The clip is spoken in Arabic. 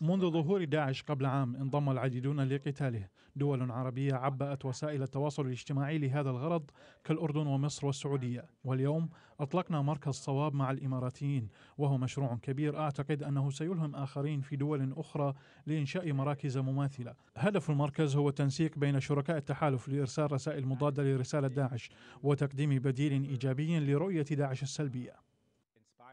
منذ ظهور داعش قبل عام انضم العديدون لقتاله دول عربية عبأت وسائل التواصل الاجتماعي لهذا الغرض كالأردن ومصر والسعودية واليوم أطلقنا مركز صواب مع الإماراتيين وهو مشروع كبير أعتقد أنه سيلهم آخرين في دول أخرى لإنشاء مراكز مماثلة هدف المركز هو التنسيق بين شركاء التحالف لإرسال رسائل مضادة لرسالة داعش وتقديم بديل إيجابي لرؤية داعش السلبية